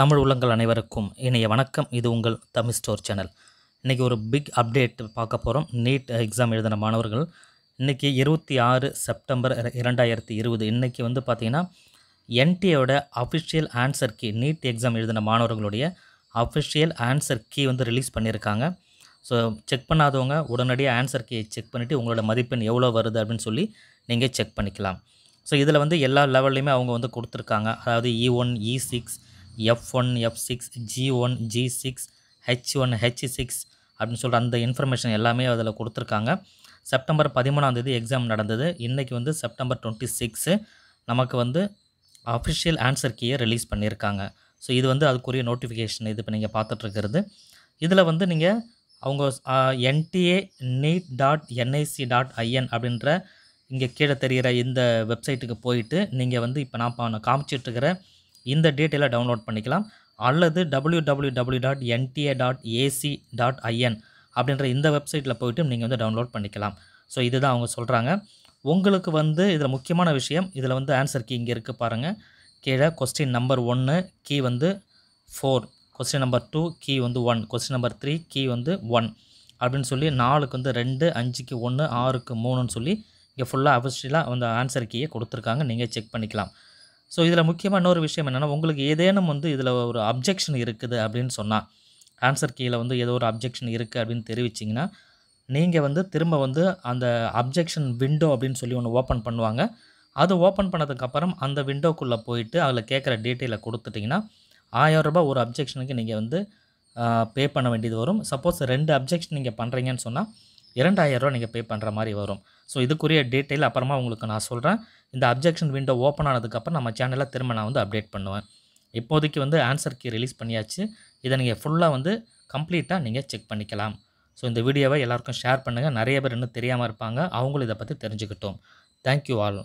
தமிழ் உள்ளங்கள் அனைவருக்கும் இணைய வணக்கம் இது உங்கள் தமிழ் ஸ்டோர் சேனல் இன்றைக்கி ஒரு பிக் அப்டேட் பார்க்க போகிறோம் நீட் எக்ஸாம் எழுதின மாணவர்கள் இன்றைக்கி இருபத்தி ஆறு செப்டம்பர் இரண்டாயிரத்தி இருபது இன்றைக்கி வந்து பார்த்திங்கன்னா என்டிஏட official answer key NEET exam எழுதின மாணவர்களுடைய அஃபிஷியல் ஆன்சர் கீ வந்து ரிலீஸ் பண்ணியிருக்காங்க ஸோ செக் பண்ணாதவங்க உடனடியாக ஆன்சர் கீயை செக் பண்ணிவிட்டு உங்களோட மதிப்பெண் எவ்வளோ வருது அப்படின்னு சொல்லி நீங்கள் செக் பண்ணிக்கலாம் ஸோ இதில் வந்து எல்லா லெவல்லையுமே அவங்க வந்து கொடுத்துருக்காங்க அதாவது E one E six F one F six G one G six H one H six அப்படின்னு சொல்கிற அந்த இன்ஃபர்மேஷன் எல்லாமே அதில் கொடுத்துருக்காங்க செப்டம்பர் பதிமூணாந்தேதி எக்ஸாம் நடந்தது இன்றைக்கி வந்து செப்டம்பர் டுவெண்ட்டி சிக்ஸு நமக்கு வந்து அஃபிஷியல் ஆன்சர் கீயை ரிலீஸ் பண்ணியிருக்காங்க ஸோ இது வந்து அதுக்குரிய நோட்டிஃபிகேஷன் இது இப்போ நீங்கள் பார்த்துட்ருக்கிறது இதில் வந்து நீங்கள் அவங்க NTA NEET dot NIC dot IN அப்படின்ற இங்கே கீழே தெரிகிற இந்த வெப்சைட்டுக்கு போயிட்டு நீங்கள் வந்து இப்போ நான் காமிச்சிட்ருக்கிற இந்த டீட்டெயிலை டவுன்லோட் பண்ணிக்கலாம் அல்லது W dot NTA dot AC dot IN அப்படின்ற இந்த வெப்சைட்டில் போய்ட்டு நீங்கள் வந்து டவுன்லோட் பண்ணிக்கலாம் ஸோ இதுதான் அவங்க சொல்கிறாங்க உங்களுக்கு வந்து இதில் முக்கியமான விஷயம் இதில் வந்து ஆன்சர் கீ இங்கே இருக்குது பாருங்கள் கீழே கொஸ்டின் நம்பர் ஒன்று கீ வந்து four question number two key வந்து one question number three key வந்து ஒன் அப்படின்னு சொல்லி நாலுக்கு வந்து ரெண்டு அஞ்சுக்கு ஒன்று ஆறுக்கு மூணுன்னு சொல்லி இங்கே ஃபுல்லாக அஃபிஷியலாக அந்த ஆன்சர் கீயை கொடுத்துருக்காங்க நீங்கள் செக் பண்ணிக்கலாம் ஸோ இதில் முக்கியமாக இன்னொரு விஷயம் என்னென்னா உங்களுக்கு ஏதேனும் வந்து இதில் ஒரு அப்ஜெக்ஷன் இருக்குது அப்படின்னு சொன்னால் ஆன்சர் கீழே வந்து ஏதோ ஒரு அப்ஜெக்ஷன் இருக்குது அப்படின்னு தெரிவிச்சிங்கன்னா நீங்கள் வந்து திரும்ப வந்து அந்த அப்ஜெக்ஷன் விண்டோ அப்படின்னு சொல்லி ஒன்று ஓப்பன் பண்ணுவாங்க அது ஓப்பன் பண்ணதுக்கப்புறம் அந்த விண்டோக்குள்ளே போயிட்டு அதில் கேட்குற டீட்டெயிலை கொடுத்துட்டிங்கன்னா ஆயரூபா ஒரு அப்ஜெக்ஷனுக்கு நீங்கள் வந்து பே பண்ண வேண்டியது வரும் சப்போஸ் ரெண்டு அப்ஜெக்ஷன் நீங்கள் பண்ணுறீங்கன்னு சொன்னால் ரூபா நீங்கள் பே பண்ணுற மாதிரி வரும் ஸோ இதுக்குரிய டீட்டெயில் அப்புறமா உங்களுக்கு நான் சொல்கிறேன் இந்த அப்ஜெக்ஷன் விண்டோ ஓப்பன் ஆனதுக்கப்புறம் நம்ம சேனலில் திரும்ப நான் வந்து அப்டேட் பண்ணுவேன் இப்போதைக்கு வந்து ஆன்சர் கீ ரிலீஸ் பண்ணியாச்சு இதை நீங்கள் ஃபுல்லாக வந்து கம்ப்ளீட்டாக நீங்கள் செக் பண்ணிக்கலாம் ஸோ இந்த வீடியோவை எல்லாருக்கும் ஷேர் பண்ணுங்கள் நிறைய பேர் இன்னும் தெரியாமல் இருப்பாங்க அவங்களும் இதை பற்றி தெரிஞ்சுக்கிட்டோம் தேங்க்யூ ஆல்